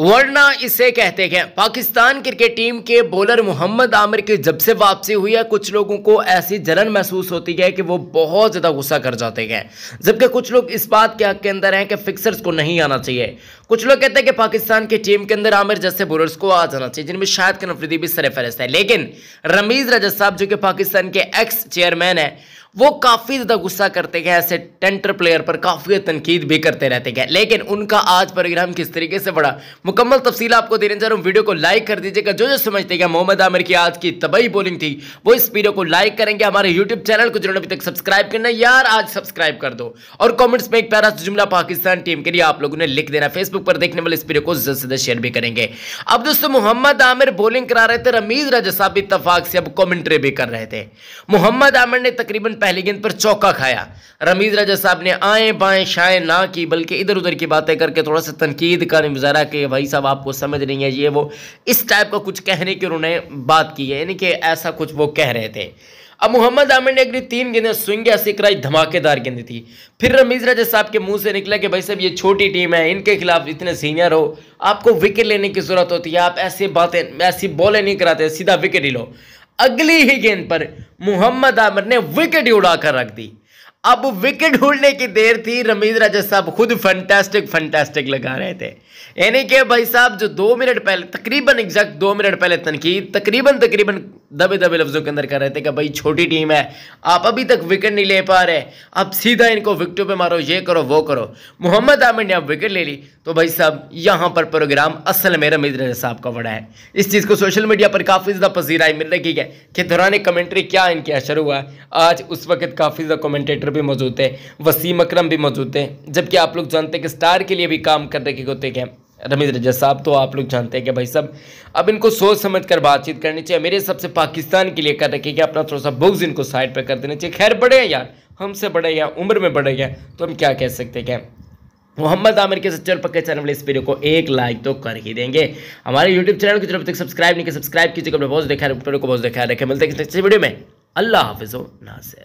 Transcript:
वरना इसे कहते हैं पाकिस्तान क्रिकेट टीम के बॉलर मोहम्मद आमिर की जब से वापसी हुई है कुछ लोगों को ऐसी जलन महसूस होती है कि वो बहुत ज़्यादा गुस्सा कर जाते हैं जबकि कुछ लोग इस बात के हक के अंदर हैं कि फिक्सर्स को नहीं आना चाहिए कुछ लोग कहते हैं कि पाकिस्तान की टीम के अंदर आमिर जैसे बॉलर्स को आ जाना चाहिए जिनमें शायद कनफरीदी भी सरफहरस्त है लेकिन रमीज़ रजत साहब जो कि पाकिस्तान के एक्स चेयरमैन है वो काफ़ी ज़्यादा गुस्सा करते गए ऐसे टेंटर प्लेयर पर काफ़ी तनकीद भी करते रहते गए लेकिन उनका आज प्रोग्राम किस तरीके से बड़ा मुकम्मल तफसील आपको देने जा रहा हूँ वीडियो को लाइक कर दीजिएगा जो जो समझते गए मोहम्मद आमिर की आज की तबाही बोलिंग थी वो इस वीडियो को लाइक करेंगे हमारे यूट्यूब चैनल को जो अभी तक सब्सक्राइब करना यार आज सब्सक्राइब कर दो और कॉमेंट्स में एक प्यारा जुमला पाकिस्तान टीम के लिए आप लोगों ने लिख देना फेसबुक पर देखने वाले इस वीडियो को जल्द से जल्द शेयर भी करेंगे अब दोस्तों मोहम्मद आमिर बोलिंग करा रहे थे रमीज राजा साहब इतफाक से अब कॉमेंट्री भी कर रहे थे मोहम्मद आमिर ने तकरीबन पहली गेंद पर चौका खाया रमीज राजा साहब ने आए बाएं शाएं ना की बल्कि इधर उधर की बातें करके थोड़ा सा तनकीद का मुजाहरा कि भाई साहब आपको समझ नहीं है ये वो इस टाइप का कुछ कहने की उन्होंने बात की है यानी कि ऐसा कुछ वो कह रहे थे अब मोहम्मद आमिर ने अगली तीन गेंदें स्विंग या सिकराई धमाकेदार गेंद थी फिर रमीज राजा साहब के मुंह से निकला कि भाई साहब ये छोटी टीम है इनके खिलाफ इतने सीनियर हो आपको विकेट लेने की जरूरत होती है आप ऐसी बातें ऐसी बॉलें नहीं कराते सीधा विकेट ही लो अगली ही गेंद पर मोहम्मद आमिर ने विकेट उड़ाकर रख दी अब विकेट उड़ने की देर थी रमीज राजा साहब खुद फंटेस्टिक फंटेस्टिक लगा रहे थे यानी कि भाई साहब जो दो मिनट पहले तकरीबन एग्जैक्ट दो मिनट पहले तनकीद तकरीबन तकरीबन दबे दबे लफ्ज़ों के अंदर कर रहे थे कि भाई छोटी टीम है आप अभी तक विकेट नहीं ले पा रहे आप सीधा इनको विकटों पे मारो ये करो वो करो मोहम्मद आमिर ने आप विकेट ले ली तो भाई साहब यहाँ पर प्रोग्राम असल में रमीज रजा साहब का बड़ा है इस चीज़ को सोशल मीडिया पर काफ़ी ज़्यादा पसीराई मिल रही है कि दौरान कमेंट्री क्या इनके असर हुआ है आज उस वक्त काफ़ी ज़्यादा कमेंटेटर भी मौजूद थे वसीम अक्रम भी मौजूद थे जबकि आप लोग जानते हैं कि स्टार के लिए भी काम कर रखे होते हैं रमीज रजा साहब तो आप लोग जानते हैं कि भाई साहब अब इनको सोच समझ कर बातचीत करनी चाहिए मेरे सबसे पाकिस्तान के लिए कर रखे कि अपना थोड़ा सा बुग्स इनको साइड पर कर देना चाहिए खैर बड़े हैं यार हमसे बड़े हैं उम्र में बड़े हैं तो हम क्या कह सकते हैं मोहम्मद आमिर के सच्चर पक्के चैनल वाले इस वीडियो को एक लाइक तो कर ही देंगे हमारे यूट्यूब चैनल की तरफ तक सब्सक्राइब नहीं किया सब्सक्राइब कीजिए बहुत देखा है को बहुत देखा रखे मिलते हैं किसी वीडियो में अल्लाह हाफिज़ो नासिर